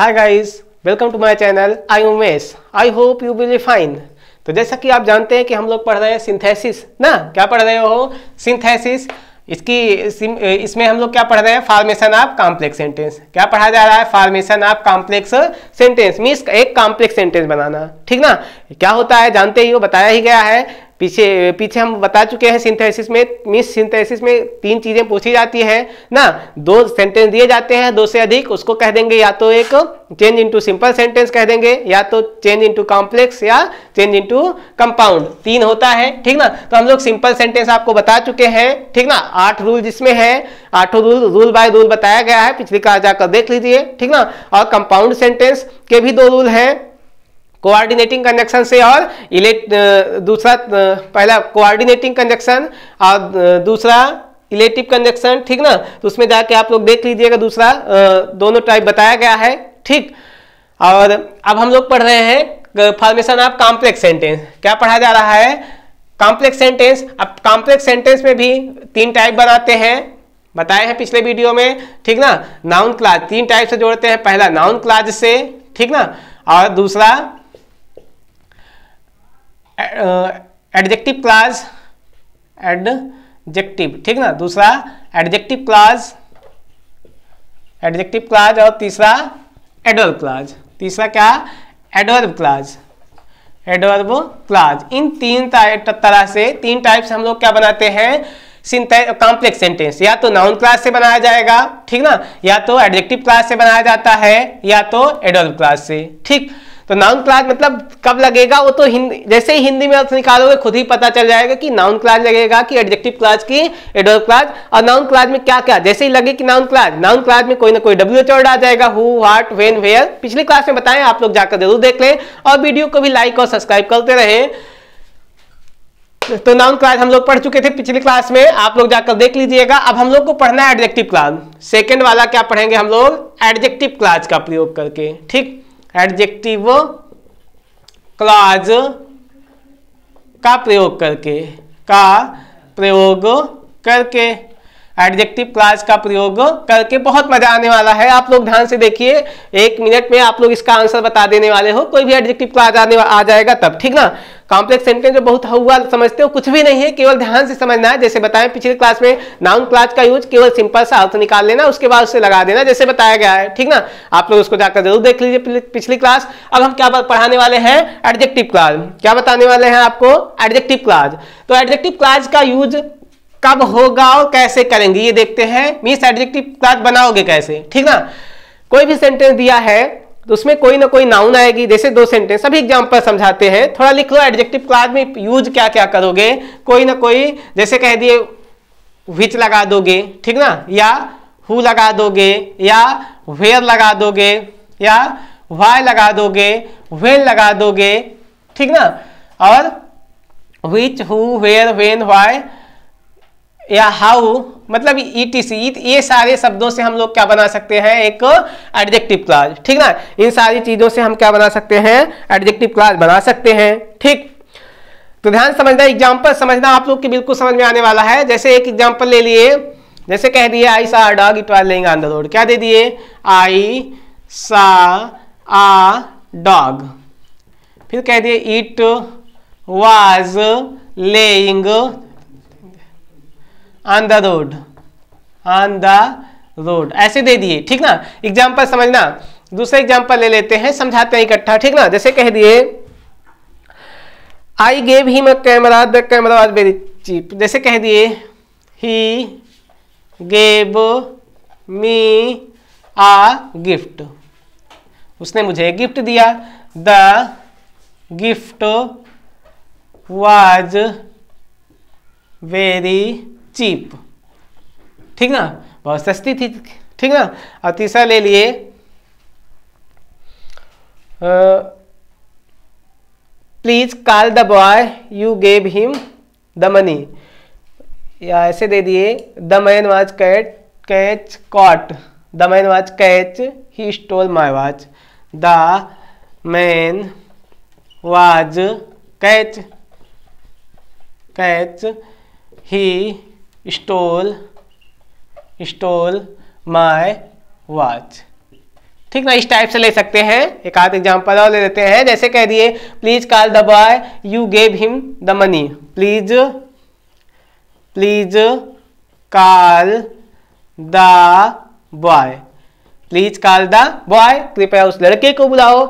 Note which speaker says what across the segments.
Speaker 1: hi guys welcome to my channel I Umesh I hope you will fine तो जैसा कि आप जानते हैं कि हम लोग पढ़ रहे हैं सिंथेसिस ना क्या पढ़ रहे हो सिंथेसिस इसकी इसमें हम लोग क्या पढ़ रहे हैं फार्मेशन ऑफ कॉम्प्लेक्स सेंटेंस क्या पढ़ा जा रहा है formation of complex sentence means एक कॉम्प्लेक्स सेंटेंस बनाना ठीक ना क्या होता है जानते ही हो बताया ही गया है पीछे पीछे हम बता चुके हैं सिंथेसिस में मिस सिंथेसिस में तीन चीज़ें पूछी जाती हैं ना दो सेंटेंस दिए जाते हैं दो से अधिक उसको कह देंगे या तो एक चेंज इनटू सिंपल सेंटेंस कह देंगे या तो चेंज इनटू कॉम्प्लेक्स या चेंज इनटू कंपाउंड तीन होता है ठीक ना तो हम लोग सिंपल सेंटेंस आपको बता चुके हैं ठीक ना आठ रूल जिसमें है आठों रूल रूल बाय रूल बताया गया है पिछली कहा जाकर देख लीजिए ठीक ना और कंपाउंड सेंटेंस के भी दो रूल हैं कोऑर्डिनेटिंग कंजक्शन से और इलेक्ट दूसरा पहला कोऑर्डिनेटिंग कंजक्शन और दूसरा इलेक्टिव कंजक्शन ठीक ना तो उसमें जाके आप लोग देख लीजिएगा दूसरा दोनों टाइप बताया गया है ठीक और अब हम लोग पढ़ रहे हैं फॉर्मेशन ऑफ कॉम्प्लेक्स सेंटेंस क्या पढ़ा जा रहा है कॉम्प्लेक्स सेंटेंस अब कॉम्प्लेक्स सेंटेंस में भी तीन टाइप बनाते हैं बताए हैं पिछले वीडियो में ठीक ना नाउन क्लास तीन टाइप से जोड़ते हैं पहला नाउन क्लास से ठीक ना और दूसरा एडजेक्टिव क्लाज एडजेक्टिव ठीक ना दूसरा एडजेक्टिव क्लाज एडजेक्टिव क्लाज और तीसरा एडवर्ब क्लाज तीसरा क्या एडवर्ब क्लाज एडवर्ब क्लाज इन तीन तरह से तीन टाइप से हम लोग क्या बनाते हैं कॉम्प्लेक्स सेंटेंस या तो नाउन क्लास से बनाया जाएगा ठीक ना या तो एडजेक्टिव क्लास से बनाया जाता है या तो एडवर्ब क्लास से ठीक तो नाउन क्लाज मतलब कब लगेगा वो तो हिंदी जैसे ही हिंदी में अर्थ निकालोगे खुद ही पता चल जाएगा कि नाउन क्लाज लगेगा कि एडजेक्टिव क्लाज की एडोल्व क्लाज और नाउन क्लाज में क्या क्या जैसे ही लगे कि नाउन क्लाज नाउन क्लाज में कोई ना कोई डब्ल्यू चर्ड आ जाएगा हु हार्ट वेन वेयर पिछली क्लास में बताएं आप लोग जाकर जरूर देख लें और वीडियो को भी लाइक और सब्सक्राइब करते रहे तो नाउन क्लास हम लोग पढ़ चुके थे पिछली क्लास में आप लोग जाकर देख लीजिएगा अब हम लोग को पढ़ना है एडजेक्टिव क्लास सेकंड वाला क्या पढ़ेंगे हम लोग एडजेक्टिव क्लास का प्रयोग करके ठीक एडजेक्टिव क्लाज का प्रयोग करके का प्रयोग करके एडजेक्टिव क्लाज का प्रयोग करके बहुत मजा आने वाला है आप लोग ध्यान से देखिए एक मिनट में आप लोग इसका आंसर बता देने वाले हो कोई भी एडजेक्टिव क्लाज आने आ जाएगा तब ठीक ना कॉम्प्लेक्स सेंटेंस जो बहुत हुआ समझते हो कुछ भी नहीं है केवल ध्यान से समझना है जैसे बताया पिछले क्लास में नाउन क्लास का यूज केवल सिंपल सा अर्थ निकाल लेना उसके बाद उसे लगा देना जैसे बताया गया है ठीक ना आप लोग उसको जाकर जरूर देख लीजिए पिछली क्लास अब हम क्या पढ़ाने वाले हैं एडजेक्टिव क्लास क्या बताने वाले हैं आपको एडजेक्टिव क्लास तो एडजेक्टिव क्लास का यूज कब होगा और कैसे करेंगे ये देखते हैं मीन्स एडजेक्टिव क्लास बनाओगे कैसे ठीक ना कोई भी सेंटेंस दिया है तो उसमें कोई ना कोई नाउन आएगी जैसे दो सेंटेंस सभी एग्जाम्पल समझाते हैं थोड़ा लिख लो एडजेक्टिव क्लास में यूज क्या क्या करोगे कोई ना कोई जैसे कह दिए विच लगा दोगे ठीक ना या हु लगा दोगे या वेयर लगा दोगे या वाई लगा दोगे वेन लगा दोगे ठीक ना और which who where when why या हाउ मतलब ई ये सारे शब्दों से हम लोग क्या बना सकते हैं एक एडजेक्टिव क्लाज ठीक ना इन सारी चीज़ों से हम क्या बना सकते हैं एडजेक्टिव क्लास बना सकते हैं ठीक तो ध्यान समझना एग्जाम्पल समझना आप लोग के बिल्कुल समझ में आने वाला है जैसे एक एग्जाम्पल ले लिए जैसे कह दिए I saw dog it was lying on the road क्या दे दिए आई सा आ डॉग फिर कह दिए it was lying on the road on the road ऐसे दे दिए ठीक ना एग्जाम्पल समझना दूसरा एग्जाम्पल ले लेते हैं समझाते हैं इकट्ठा ठीक ना जैसे कह दिए I gave he camera the camera was very cheap जैसे कह दिए he gave me uh gift उसने मुझे गिफ्ट दिया the gift was very cheap ठीक ना बहुत सस्ती थी ठीक ना और तीसरा ले लिए please call the boy you gave him the money या ऐसे दे दिए the man watch cat catch caught the man watch catch he stole my watch the man was catch catch he stole stole my watch ठीक ना इस type से ले सकते हैं एक आध एग्जाम्पल और ले लेते हैं जैसे कह दिए please call the boy you gave him the money please please call the boy please call the boy कृपया उस लड़के को बुलाओ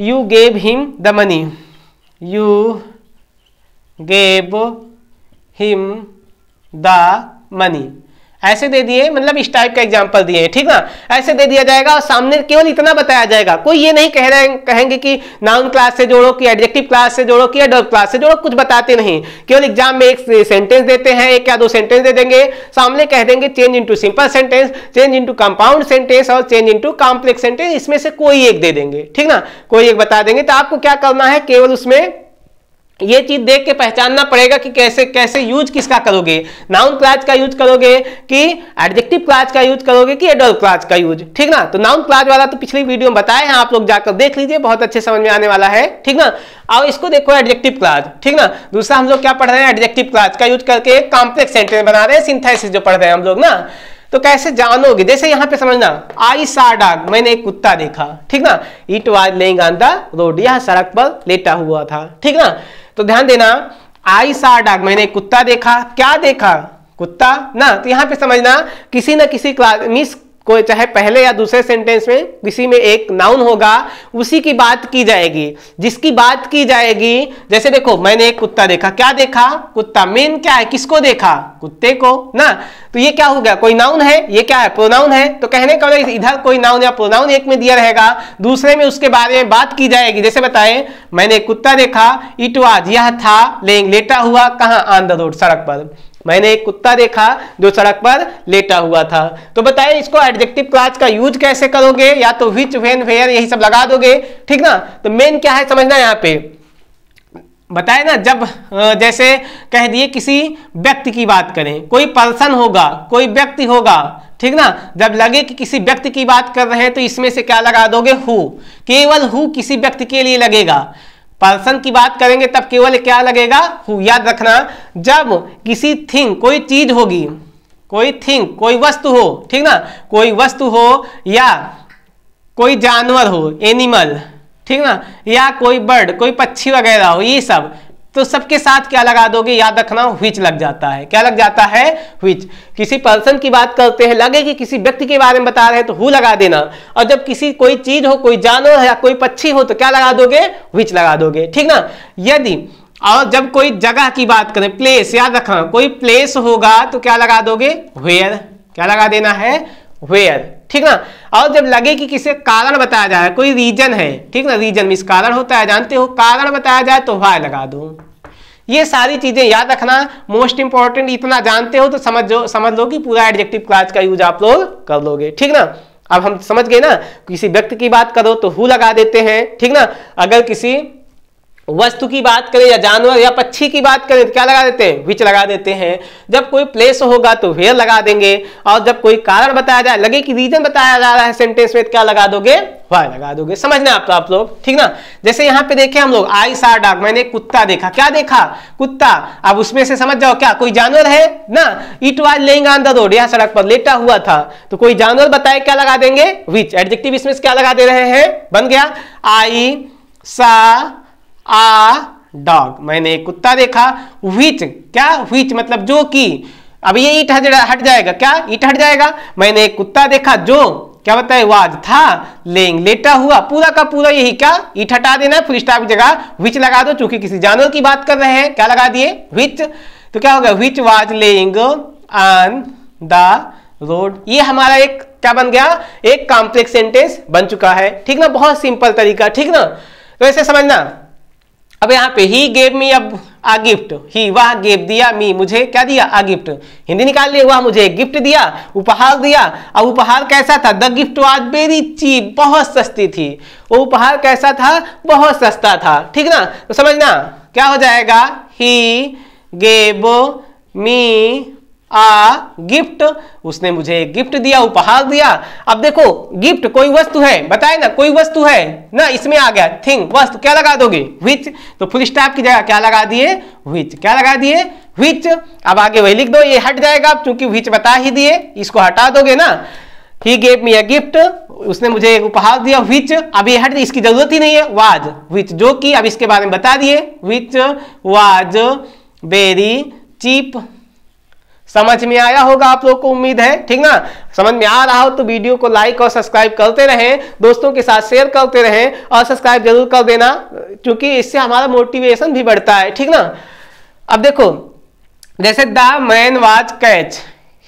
Speaker 1: you gave him the money you gave him the money ऐसे दे दिए मतलब इस टाइप का एग्जाम्पल दिए हैं ठीक ना ऐसे दे दिया जाएगा और सामने केवल इतना बताया जाएगा कोई ये नहीं कह रहे कहेंगे कि नाउन क्लास से जोड़ो कि एडजेक्टिव क्लास से जोड़ो कि एडवर्ब क्लास से जोड़ो कुछ बताते नहीं केवल एग्जाम में एक सेंटेंस देते हैं एक या दो सेंटेंस दे देंगे सामने कह देंगे change into simple sentence change into compound sentence और चेंज इंटू कॉम्प्लेक्स सेंटेंस इसमें से कोई एक दे देंगे ठीक ना कोई एक बता देंगे तो आपको क्या करना है केवल उसमें ये चीज देख के पहचानना पड़ेगा कि कैसे कैसे यूज किसका करोगे नाउन क्लाज का यूज करोगे कि एडजेक्टिव क्लाज का यूज करोगे कि एडल क्लाज का यूज ठीक ना तो नाउन क्लाज वाला तो पिछली वीडियो में बताए हैं आप लोग जाकर देख लीजिए बहुत अच्छे समझ में आने वाला है ठीक ना अब इसको देखो एडजेक्टिव क्लाज ठीक ना दूसरा हम लोग क्या पढ़ रहे हैं एडजेक्टिव क्लाज का यूज करके एक कॉम्प्लेक्स सेंटेंस बना रहे हैं सिंथेसिस जो पढ़ रहे हैं हम लोग ना तो कैसे जानोगे जैसे यहां पे समझना आई सा डॉग मैंने एक कुत्ता देखा ठीक ना it was lying on the road यह सड़क पर लेटा हुआ था ठीक ना तो ध्यान देना आई सा डॉग मैंने कुत्ता देखा क्या देखा कुत्ता ना तो यहां पे समझना किसी ना किसी क्लास मिस कोई चाहे पहले या दूसरे सेंटेंस में किसी में एक नाउन होगा उसी की बात की जाएगी जिसकी बात की जाएगी जैसे देखो मैंने एक कुत्ता देखा क्या देखा कुत्ता मेन क्या है किसको देखा कुत्ते को ना तो ये क्या हो गया कोई नाउन है ये क्या है प्रोनाउन है तो कहने का मतलब इधर कोई नाउन या प्रोनाउन एक में दिया रहेगा दूसरे में उसके बारे में बात की जाएगी जैसे बताए मैंने कुत्ता देखा इट वाज यह था लेटा हुआ कहा ऑन द रोड सड़क पर मैंने एक कुत्ता देखा जो सड़क पर लेटा हुआ था तो बताइए इसको एडजेक्टिव क्लास का यूज कैसे करोगे या तो विच वेन वेयर यही सब लगा दोगे ठीक ना तो मेन क्या है समझना यहाँ पे बताए ना जब जैसे कह दिए किसी व्यक्ति की बात करें कोई पर्सन होगा कोई व्यक्ति होगा ठीक ना जब लगे कि किसी व्यक्ति की बात कर रहे हैं तो इसमें से क्या लगा दोगे हु केवल हु किसी व्यक्ति के लिए लगेगा पर्सन की बात करेंगे तब केवल क्या लगेगा हु याद रखना जब किसी थिंग कोई चीज होगी कोई थिंग कोई वस्तु हो ठीक ना कोई वस्तु हो या कोई जानवर हो एनिमल ठीक ना या कोई बर्ड कोई पक्षी वगैरह हो ये सब तो सबके साथ क्या लगा दोगे याद रखना विच लग जाता है क्या लग जाता है विच किसी पर्सन की बात करते हैं लगे कि किसी व्यक्ति के बारे में बता रहे हैं तो हु लगा देना और जब किसी कोई चीज हो कोई जानवर या कोई पक्षी हो तो क्या लगा दोगे विच लगा दोगे ठीक ना यदि और जब कोई जगह की बात करें प्लेस याद रखना कोई प्लेस होगा तो क्या लगा दोगे वेयर क्या लगा देना है वेयर ठीक ना और जब लगे कि किसे कारण बताया जाए कोई रीजन है ठीक ना रीजन मीस कारण होता है जानते हो कारण बताया जाए तो वाय लगा दो ये सारी चीज़ें याद रखना मोस्ट इंपॉर्टेंट इतना जानते हो तो समझ जो समझ लो कि पूरा एडजेक्टिव क्लास का यूज आप लोग कर लोगे ठीक ना अब हम समझ गए ना किसी व्यक्ति की बात करो तो हु लगा देते हैं ठीक ना अगर किसी वस्तु की बात करें या जानवर या पक्षी की बात करें तो क्या लगा देते हैं विच लगा देते हैं जब कोई प्लेस होगा तो वेयर लगा देंगे और जब कोई कारण बताया जाए लगे कि रीजन बताया जा रहा है सेंटेंस में तो क्या लगा दोगे वाई लगा दोगे समझना आप तो आप लोग ठीक ना जैसे यहाँ पे देखे हम लोग आई सार डाक मैंने कुत्ता देखा क्या देखा कुत्ता अब उसमें से समझ जाओ क्या कोई जानवर है ना it was lying on the road यहाँ सड़क पर लेटा हुआ था तो कोई जानवर बताए क्या लगा देंगे विच एडजेक्टिव इसमें क्या लगा दे रहे हैं बन गया आई सा आ डॉग मैंने एक कुत्ता देखा विच क्या विच मतलब जो कि अब ये ईट हट जाएगा क्या ईट हट जाएगा मैंने एक कुत्ता देखा जो क्या बताए वाज था लेंग लेटा हुआ पूरा का पूरा यही क्या ईट हटा देना फुल स्टॉप की जगह विच लगा दो चूंकि किसी जानवर की बात कर रहे हैं क्या लगा दिए विच तो क्या हो गया which was lying on the road ये हमारा एक क्या बन गया एक कॉम्प्लेक्स सेंटेंस बन चुका है ठीक ना बहुत सिंपल तरीका ठीक ना तो ऐसे समझना अब यहाँ पे ही गेव मी अब आ गिफ्ट ही वह गेव दिया मी मुझे क्या दिया आ गिफ्ट हिंदी निकाल लिया वह मुझे गिफ्ट दिया उपहार दिया अब उपहार कैसा था the gift was very cheap बहुत सस्ती थी वो उपहार कैसा था बहुत सस्ता था ठीक ना तो समझना क्या हो जाएगा he gave me uh gift उसने मुझे गिफ्ट दिया उपहार दिया अब देखो गिफ्ट कोई वस्तु है बताए ना कोई वस्तु है ना इसमें आ गया थिंग वस्तु क्या लगा दोगे विच तो फुल स्टॉप की जगह क्या लगा दिए विच क्या लगा दिए विच अब आगे वही लिख दो ये हट जाएगा अब चूंकि विच बता ही दिए इसको हटा दोगे ना he gave me a gift उसने मुझे एक उपहार दिया विच अब ये हट इसकी जरूरत ही नहीं है वाज विच जो कि अब इसके बारे में बता दिए विच वाज वेरी चीप समझ में आया होगा आप लोग को उम्मीद है ठीक ना समझ में आ रहा हो तो वीडियो को लाइक और सब्सक्राइब करते रहें दोस्तों के साथ शेयर करते रहें और सब्सक्राइब जरूर कर देना क्योंकि इससे हमारा मोटिवेशन भी बढ़ता है ठीक ना अब देखो जैसे the man watch catch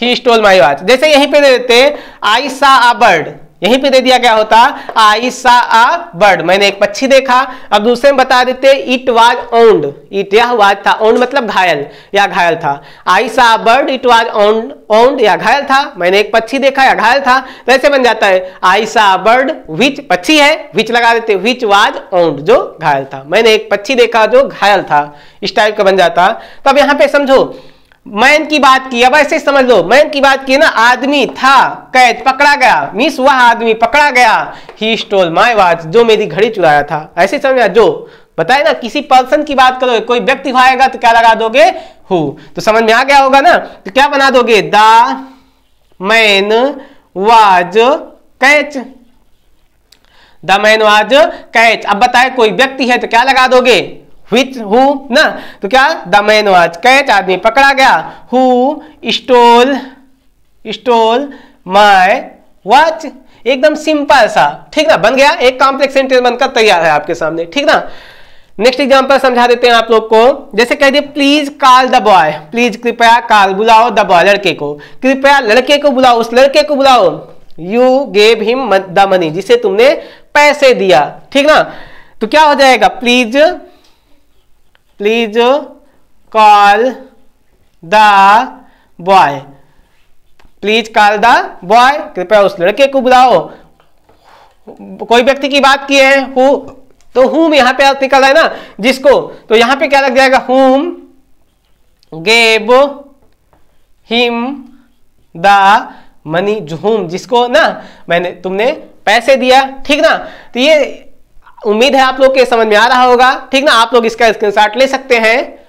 Speaker 1: he stole my watch जैसे यहीं पे देते आई सा अ बर्ड यहीं पे दे दिया क्या होता आई सा अ बर्ड मैंने एक पक्षी देखा अब दूसरे में बता देते इट वाज ओन्ड इट यह वाज था ओन्ड मतलब घायल या घायल था I saw a bird it was wounded wounded या घायल था मैंने एक पक्षी देखा या घायल था वैसे बन जाता है आई सा अ बर्ड विच पक्षी है विच लगा देते विच वाज ओन्ड जो घायल था मैंने एक पक्षी देखा जो घायल था इस टाइप का बन जाता तो अब यहाँ पे समझो मैन की बात की अब ऐसे समझ लो मैन की बात की ना आदमी था कैद पकड़ा गया मिस वह आदमी पकड़ा गया ही स्टोल माई वॉच जो मेरी घड़ी चुराया था ऐसे समझा जो बताए ना किसी पर्सन की बात करो कोई व्यक्ति आएगा तो क्या लगा दोगे हु तो समझ में आ गया होगा ना तो क्या बना दोगे the man was catch the man was catch अब बताए कोई व्यक्ति है तो क्या लगा दोगे विच हु ना तो क्या द मैन वॉज कैच आदमी पकड़ा गया who stole stole my watch एकदम सिंपल सा ठीक ना बन गया एक कॉम्प्लेक्स सेंटेंस बनकर तैयार है आपके सामने ठीक ना नेक्स्ट एग्जांपल समझा देते हैं आप लोग को जैसे कह दिए please call the boy please कृपया कॉल बुलाओ द बॉय लड़के को कृपया लड़के को बुलाओ उस लड़के को बुलाओ you gave him the money जिसे तुमने पैसे दिया ठीक ना तो क्या हो जाएगा please please call the boy please call the boy कृपया उस लड़के को बुलाओ कोई व्यक्ति की बात की है हु तो हुम यहां पे निकल रहा है ना जिसको तो यहां पे क्या लग जाएगा हुम गेब हिम द मनी जुहूम जिसको ना मैंने तुमने पैसे दिया ठीक ना तो ये उम्मीद है आप लोग के समझ में आ रहा होगा ठीक ना आप लोग इसका स्क्रीनशॉट ले सकते हैं